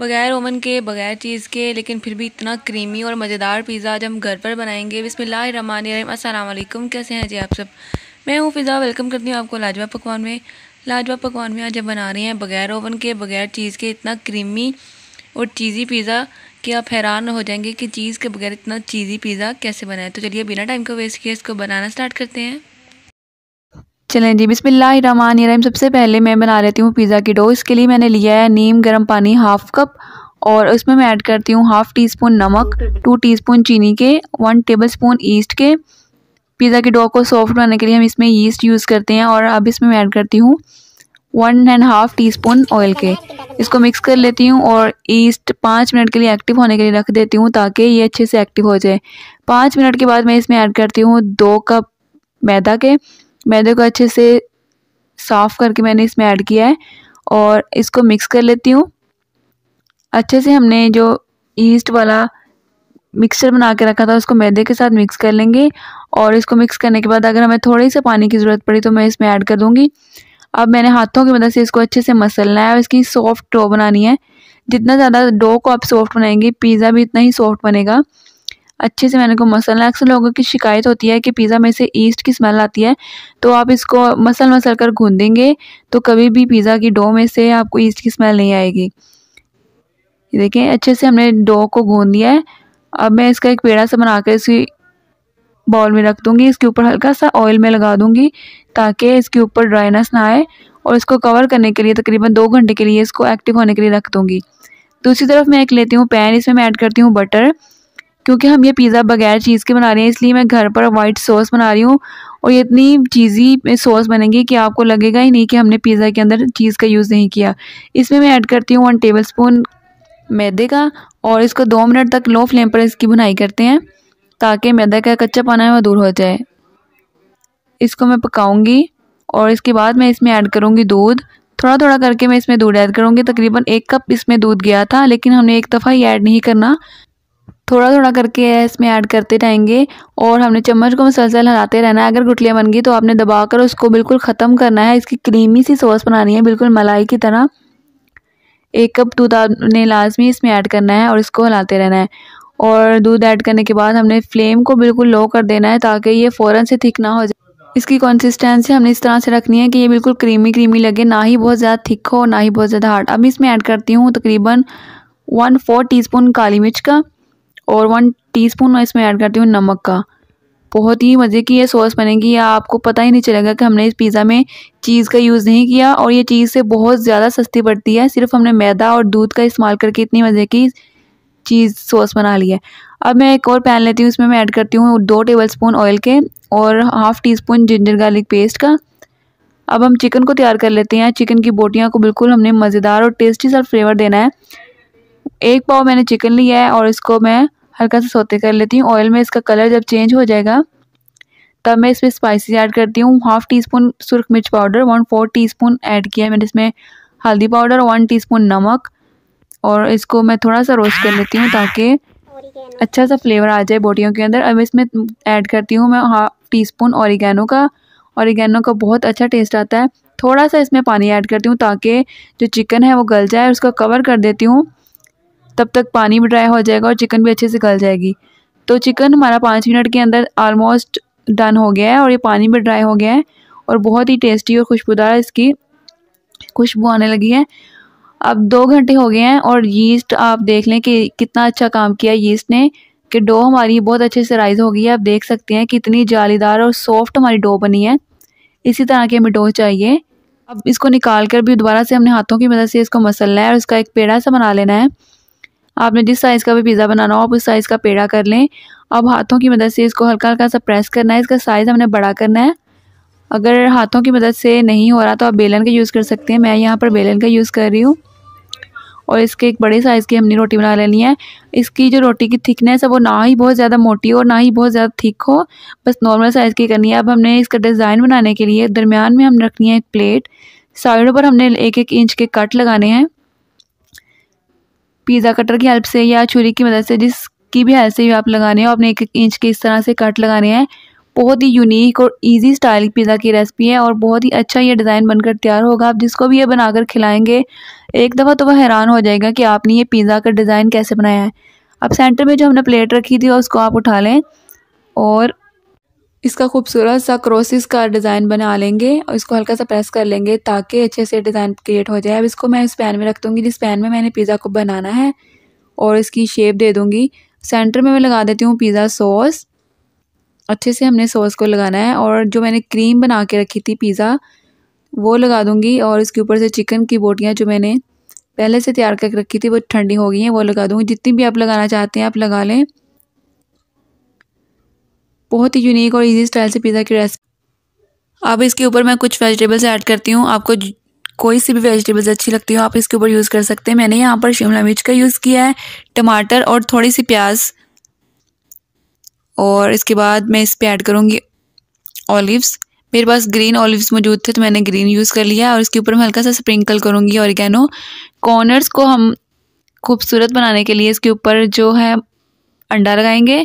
बगैर ओवन के बगैर चीज़ के लेकिन फिर भी इतना क्रीमी और मज़ेदार पिज़्ज़ा आज हम घर पर बनाएंगे बिसमीम अल्लाम कैसे हैं जी आप सब मैं हूँ फ़िज़ा वेलकम करती हूँ आपको लाजवा पकवान में लाजवा पकवान में आज हम बना रहे हैं बगैर ओवन के बगैर चीज़ के इतना क्रीमी और चीज़ी पिज़्ज़ा कि आप हैरान हो जाएंगे कि चीज़ के बगैर इतना चीज़ी पिज़्ज़ा कैसे बनाए तो चलिए बिना टाइम को वेस्ट किए इसको बनाना स्टार्ट करते हैं चलें जी बिसमीम सबसे पहले मैं बना लेती हूँ पिज़्ज़ा की डो इसके लिए मैंने लिया है नीम गर्म पानी हाफ़ कप और उसमें मैं ऐड करती हूँ हाफ़ टी स्पून नमक टू टी स्पून चीनी के वन टेबल स्पून ईस्ट के पिज़्ज़ा की डो को सॉफ्ट बनाने के लिए हम इसमें ईस्ट यूज़ करते हैं और अब इसमें मैं ऐड करती हूँ one and half teaspoon oil के इसको मिक्स कर लेती हूँ और ईस्ट पाँच मिनट के लिए एक्टिव होने के लिए रख देती हूँ ताकि ये अच्छे से एक्टिव हो जाए पाँच मिनट के बाद मैं इसमें ऐड करती हूँ दो कप मैदा के मैदे को अच्छे से साफ़ करके मैंने इसमें ऐड किया है और इसको मिक्स कर लेती हूँ अच्छे से हमने जो ईस्ट वाला मिक्सचर बना के रखा था उसको मैदे के साथ मिक्स कर लेंगे और इसको मिक्स करने के बाद अगर हमें थोड़ी सी पानी की ज़रूरत पड़ी तो मैं इसमें ऐड कर दूँगी अब मैंने हाथों की मदद से इसको अच्छे से मसलना है और इसकी सॉफ्ट डो बनानी है जितना ज़्यादा डो को आप सॉफ्ट बनाएंगे पिज़्ज़ा भी इतना ही सॉफ्ट बनेगा अच्छे से मैंने को मसलना अक्सर लोगों की शिकायत होती है कि पिज़्ज़ा में से ईस्ट की स्मेल आती है तो आप इसको मसल मसल कर गूंदेंगे तो कभी भी पिज़्ज़ा की डो में से आपको ईस्ट की स्मेल नहीं आएगी देखें अच्छे से हमने डो को गूंद दिया है अब मैं इसका एक पेड़ा सा बना कर इसी बाउल में रख दूँगी इसके ऊपर हल्का सा ऑयल में लगा दूँगी ताकि इसके ऊपर ड्राइनेस ना आए और इसको कवर करने के लिए तकरीबन दो घंटे के लिए इसको एक्टिव होने के लिए रख दूँगी दूसरी तरफ मैं एक लेती हूँ पैन इसमें मैं ऐड करती हूँ बटर क्योंकि हम ये पिज़्ज़ा बगैर चीज़ के बना रहे हैं इसलिए मैं घर पर वाइट सॉस बना रही हूँ और ये इतनी चीज़ी सॉस बनेंगी कि आपको लगेगा ही नहीं कि हमने पिज़्ज़ा के अंदर चीज़ का यूज़ नहीं किया इसमें मैं ऐड करती हूँ वन टेबल स्पून मैदे का और इसको दो मिनट तक लो फ्लेम पर इसकी बुनाई करते हैं ताकि मैदा का कच्चा पाना है वह दूर हो जाए इसको मैं पकाऊंगी और इसके बाद मैं इसमें ऐड करूंगी दूध थोड़ा थोड़ा करके मैं इसमें दूध ऐड करूंगी तकरीबन एक कप इसमें दूध गया था लेकिन हमने एक दफ़ा ही ऐड नहीं करना थोड़ा थोड़ा करके इसमें ऐड करते रहेंगे और हमने चम्मच को मसलसल हिलाते रहना है अगर गुटलियाँ बन गई तो आपने दबा कर उसको बिल्कुल ख़त्म करना है इसकी क्रीमी सी सॉस बनानी है बिल्कुल मलाई की तरह एक कप दूध आपने लाजमी इसमें ऐड करना है और इसको हिलाते रहना है और दूध ऐड करने के बाद हमने फ्लेम को बिल्कुल लो कर देना है ताकि ये फ़ौरन से थिक ना हो जाए इसकी कंसिस्टेंसी हमने इस तरह से रखनी है कि ये बिल्कुल क्रीमी क्रीमी लगे ना ही बहुत ज़्यादा थिक हो ना ही बहुत ज़्यादा हार्ड अभी इसमें ऐड करती हूँ तकरीबन वन फोर टीस्पून काली मिर्च का और वन टीस्पून मैं इसमें ऐड करती हूँ नमक का बहुत ही मज़े की ये सॉस बनेगी या आपको पता ही नहीं चलेगा कि हमने इस पिज़्ज़ा में चीज़ का यूज़ नहीं किया और ये चीज़ से बहुत ज़्यादा सस्ती पड़ती है सिर्फ हमने मैदा और दूध का इस्तेमाल करके इतनी मज़े की चीज़ सॉस बना ली है अब मैं एक और पैन लेती हूँ इसमें मैं ऐड करती हूँ दो टेबल स्पून ऑयल के और half teaspoon ginger garlic paste का अब हम चिकन को तैयार कर लेते हैं चिकन की बोटियाँ को बिल्कुल हमने मज़ेदार और टेस्टी सा फ्लेवर देना है एक पाव मैंने चिकन लिया है और इसको मैं हल्का सा सोते कर लेती हूँ ऑयल में इसका कलर जब चेंज हो जाएगा तब मैं इसमें स्पाइसी ऐड करती हूँ हाफ़ टी स्पून सुरख मिर्च powder one four teaspoon add किया है मैंने इसमें हल्दी पाउडर वन टी स्पून नमक और इसको मैं थोड़ा सा रोस्ट कर लेती हूँ ताकि अच्छा सा फ्लेवर आ जाए बोटियों के अंदर अब इसमें ऐड करती हूँ मैं हाफ टी स्पून औरिगैनो का औरिगैनो का बहुत अच्छा टेस्ट आता है थोड़ा सा इसमें पानी ऐड करती हूँ ताकि जो चिकन है वो गल जाए उसका कवर कर देती हूँ तब तक पानी भी ड्राई हो जाएगा और चिकन भी अच्छे से गल जाएगी तो चिकन हमारा पाँच मिनट के अंदर आलमोस्ट डन हो गया है और ये पानी भी ड्राई हो गया है और बहुत ही टेस्टी और खुशबूदार इसकी खुशबू आने लगी है अब दो घंटे हो गए हैं और यीस्ट आप देख लें कि कितना अच्छा काम किया यीस्ट ने कि डो हमारी बहुत अच्छे से राइज़ हो गई है आप देख सकते हैं कितनी जालीदार और सॉफ्ट हमारी डो बनी है इसी तरह की हमें डो चाहिए अब इसको निकाल कर भी दोबारा से हमने हाथों की मदद से इसको मसलना है और इसका एक पेड़ा सा बना लेना है आपने जिस साइज़ का भी पिज़्ज़ा बनाना हो आप उस साइज़ का पेड़ा कर लें अब हाथों की मदद से इसको हल्का हल्का सा प्रेस करना है इसका साइज़ हमने बड़ा करना है अगर हाथों की मदद से नहीं हो रहा तो आप बेलन का यूज़ कर सकते हैं मैं यहाँ पर बेलन का यूज़ कर रही हूँ और इसके एक बड़े साइज़ की हमने रोटी बना लेनी है इसकी जो रोटी की थिकनेस है वो ना ही बहुत ज़्यादा मोटी हो और ना ही बहुत ज़्यादा थिक हो बस नॉर्मल साइज़ की करनी है अब हमने इसका डिज़ाइन बनाने के लिए दरमियान में हम रखनी है एक प्लेट साइडों पर हमने एक एक इंच के कट लगाने हैं पिज़्ज़ा कटर की हेल्प से या छुरी की मदद से जिसकी भी हेल्प से भी आप लगाने हैं आपने एक इंच के इस तरह से कट लगाने हैं बहुत ही यूनिक और इजी स्टाइल पिज़्ज़ा की रेसिपी है और बहुत ही अच्छा ये डिज़ाइन बनकर तैयार होगा आप जिसको भी ये बनाकर खिलाएंगे एक दफ़ा तो वह हैरान हो जाएगा कि आपने ये पिज़्ज़ा का डिज़ाइन कैसे बनाया है अब सेंटर में जो हमने प्लेट रखी थी उसको आप उठा लें और इसका खूबसूरत सा क्रोसिस का डिज़ाइन बना लेंगे और इसको हल्का सा प्रेस कर लेंगे ताकि अच्छे से डिज़ाइन क्रिएट हो जाए अब इसको मैं इस पैन में रख दूँगी जिस पैन में मैंने पिज़्ज़ा को बनाना है और इसकी शेप दे दूँगी सेंटर में मैं लगा देती हूँ पिज़्ज़ा सॉस अच्छे से हमने सॉस को लगाना है और जो मैंने क्रीम बना के रखी थी पिज़्ज़ा वो लगा दूँगी और इसके ऊपर से चिकन की बोटियाँ जो मैंने पहले से तैयार करके रखी थी वो ठंडी हो गई हैं वो लगा दूँगी जितनी भी आप लगाना चाहते हैं आप लगा लें बहुत ही यूनिक और इजी स्टाइल से पिज़्ज़ा की रेसिपी अब इसके ऊपर मैं कुछ वेजिटेबल्स ऐड करती हूँ आपको कोई सी भी वेजिटेबल्स अच्छी लगती हो आप इसके ऊपर यूज़ कर सकते हैं मैंने यहाँ पर शिमला मिर्च का यूज़ किया है टमाटर और थोड़ी सी प्याज और इसके बाद मैं इस पर ऐड करूँगी ऑलिव्स मेरे पास ग्रीन ऑलिव्स मौजूद थे तो मैंने ग्रीन यूज़ कर लिया और इसके ऊपर मैं हल्का सा स्प्रिंकल करूँगी ऑरिगेनो कॉर्नर्स को हम खूबसूरत बनाने के लिए इसके ऊपर जो है अंडा लगाएंगे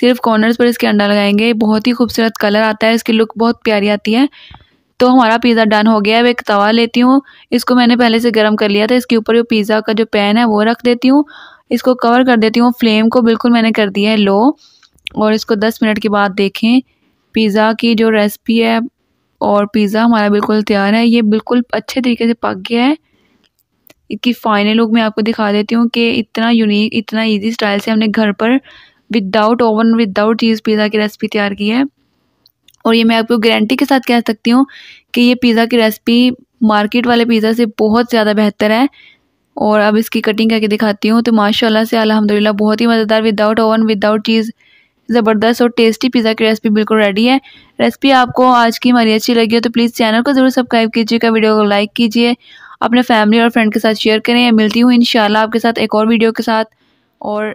सिर्फ कॉर्नर्स पर इसके अंडा लगाएंगे बहुत ही खूबसूरत कलर आता है इसकी लुक बहुत प्यारी आती है तो हमारा पिज़्ज़ा डन हो गया है अब एक तवा लेती हूँ इसको मैंने पहले से गर्म कर लिया था इसके ऊपर जो पिज़्ज़ा का जो पैन है वो रख देती हूँ इसको कवर कर देती हूँ फ्लेम को बिल्कुल मैंने कर दिया है लो और इसको दस मिनट के बाद देखें पिज़्ज़ा की जो रेसिपी है और पिज़्ज़ा हमारा बिल्कुल तैयार है ये बिल्कुल अच्छे तरीके से पक गया है इसकी फाइनल लुक मैं आपको दिखा देती हूँ कि इतना यूनिक इतना इजी स्टाइल से हमने घर पर without oven without cheese pizza की रेसिपी तैयार की है और ये मैं आपको गारंटी के साथ कह सकती हूँ कि ये पिज़्ज़ा की रेसिपी मार्केट वाले पिज़्ज़ा से बहुत ज़्यादा बेहतर है और अब इसकी कटिंग करके दिखाती हूँ तो माशाल्लाह से अल्हम्दुलिल्लाह बहुत ही मज़ेदार विदाउट ओवन विदाउट चीज़ ज़बरदस्त और टेस्टी पिज़्ज़ा की रेसिपी बिल्कुल रेडी है रेसिपी आपको आज की हमारी अच्छी लगी हो तो प्लीज़ चैनल को ज़रूर सब्सक्राइब कीजिएगा वीडियो को लाइक कीजिए अपने फैमिली और फ्रेंड के साथ शेयर करें मिलती हूँ इन आपके साथ एक और वीडियो के साथ और